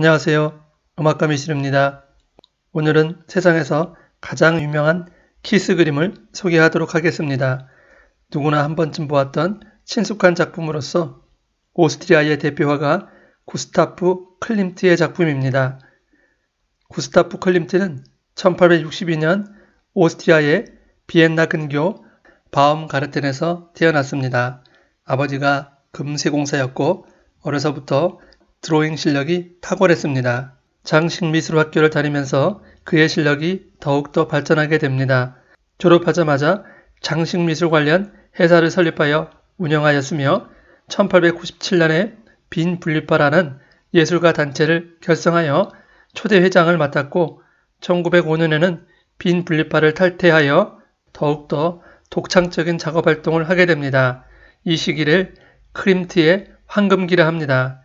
안녕하세요. 음악가 미실입니다. 오늘은 세상에서 가장 유명한 키스 그림을 소개하도록 하겠습니다. 누구나 한 번쯤 보았던 친숙한 작품으로서 오스트리아의 대표 화가 구스타프 클림트의 작품입니다. 구스타프 클림트는 1862년 오스트리아의 비엔나 근교 바움가르텐에서 태어났습니다. 아버지가 금세공사였고 어려서부터 드로잉 실력이 탁월했습니다. 장식 미술학교를 다니면서 그의 실력이 더욱더 발전하게 됩니다. 졸업하자마자 장식 미술 관련 회사를 설립하여 운영하였으며 1897년에 빈 분리파라는 예술가 단체를 결성하여 초대 회장을 맡았고 1905년에는 빈 분리파를 탈퇴하여 더욱더 독창적인 작업 활동을 하게 됩니다. 이 시기를 크림트의 황금기라 합니다.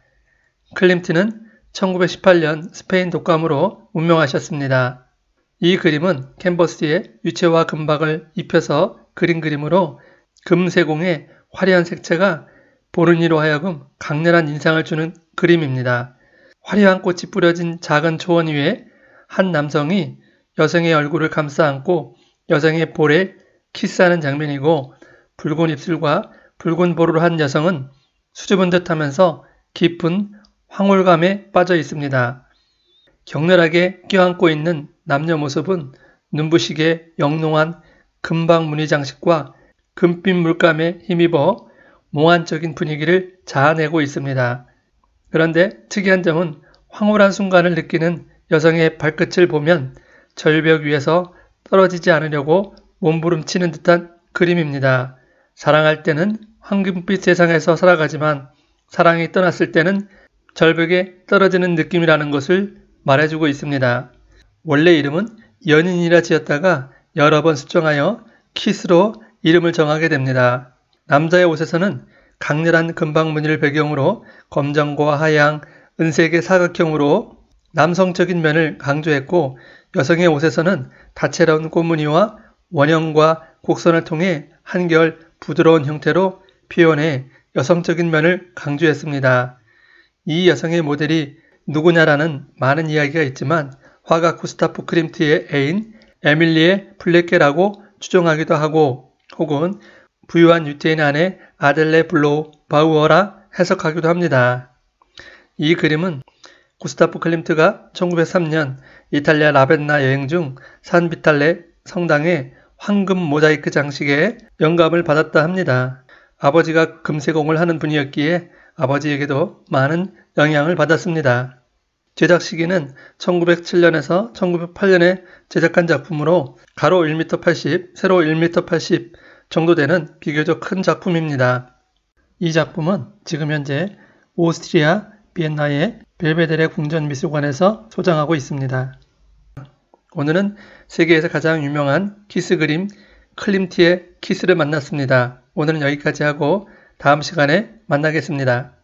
클림트는 1918년 스페인 독감으로 운명하셨습니다. 이 그림은 캔버스에 유채와 금박을 입혀서 그린 그림으로 금세공의 화려한 색채가 보는 이로 하여금 강렬한 인상을 주는 그림입니다. 화려한 꽃이 뿌려진 작은 초원 위에 한 남성이 여성의 얼굴을 감싸 안고 여성의 볼에 키스하는 장면이고 붉은 입술과 붉은 보루를 한 여성은 수줍은 듯 하면서 깊은 황홀감에 빠져 있습니다. 격렬하게 껴안고 있는 남녀 모습은 눈부시게 영롱한 금방 무늬 장식과 금빛 물감에 힘입어 몽환적인 분위기를 자아내고 있습니다. 그런데 특이한 점은 황홀한 순간을 느끼는 여성의 발끝을 보면 절벽 위에서 떨어지지 않으려고 몸부림치는 듯한 그림입니다. 사랑할 때는 황금빛 세상에서 살아가지만 사랑이 떠났을 때는 절벽에 떨어지는 느낌이라는 것을 말해주고 있습니다. 원래 이름은 연인이라 지었다가 여러 번 수정하여 키스로 이름을 정하게 됩니다. 남자의 옷에서는 강렬한 금방 무늬를 배경으로 검정과 하양, 은색의 사각형으로 남성적인 면을 강조했고 여성의 옷에서는 다채로운 꽃무늬와 원형과 곡선을 통해 한결 부드러운 형태로 표현해 여성적인 면을 강조했습니다. 이 여성의 모델이 누구냐라는 많은 이야기가 있지만 화가 구스타프 크림트의 애인 에밀리의 플레케라고 추정하기도 하고 혹은 부유한 유태인 아내 아델레 블로우 바우어라 해석하기도 합니다. 이 그림은 구스타프 클림트가 1903년 이탈리아 라벤나 여행 중 산비탈레 성당의 황금 모자이크 장식에 영감을 받았다 합니다. 아버지가 금세공을 하는 분이었기에 아버지에게도 많은 영향을 받았습니다. 제작 시기는 1907년에서 1908년에 제작한 작품으로 가로 1m 80, 세로 1m 80 정도 되는 비교적 큰 작품입니다. 이 작품은 지금 현재 오스트리아 비엔나의 벨베데레 궁전미술관에서 소장하고 있습니다. 오늘은 세계에서 가장 유명한 키스 그림 클림티의 키스를 만났습니다. 오늘은 여기까지 하고 다음 시간에 만나겠습니다.